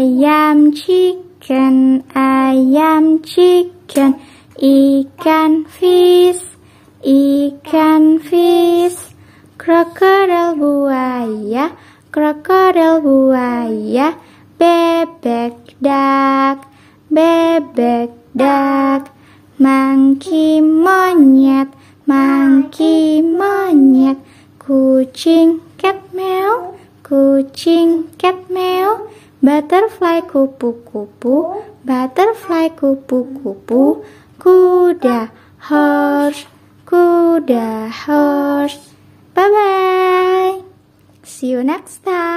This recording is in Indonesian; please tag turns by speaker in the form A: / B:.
A: ayam chicken, ayam chicken, ikan fish, ikan fish, krokodil buaya, krokodil buaya, bebek duck, bebek duck, monkey monyet, monkey monyet, kucing cat meow, kucing cat meow Butterfly kupu-kupu, butterfly kupu-kupu, kuda horse, kuda horse. Bye bye. See you next time.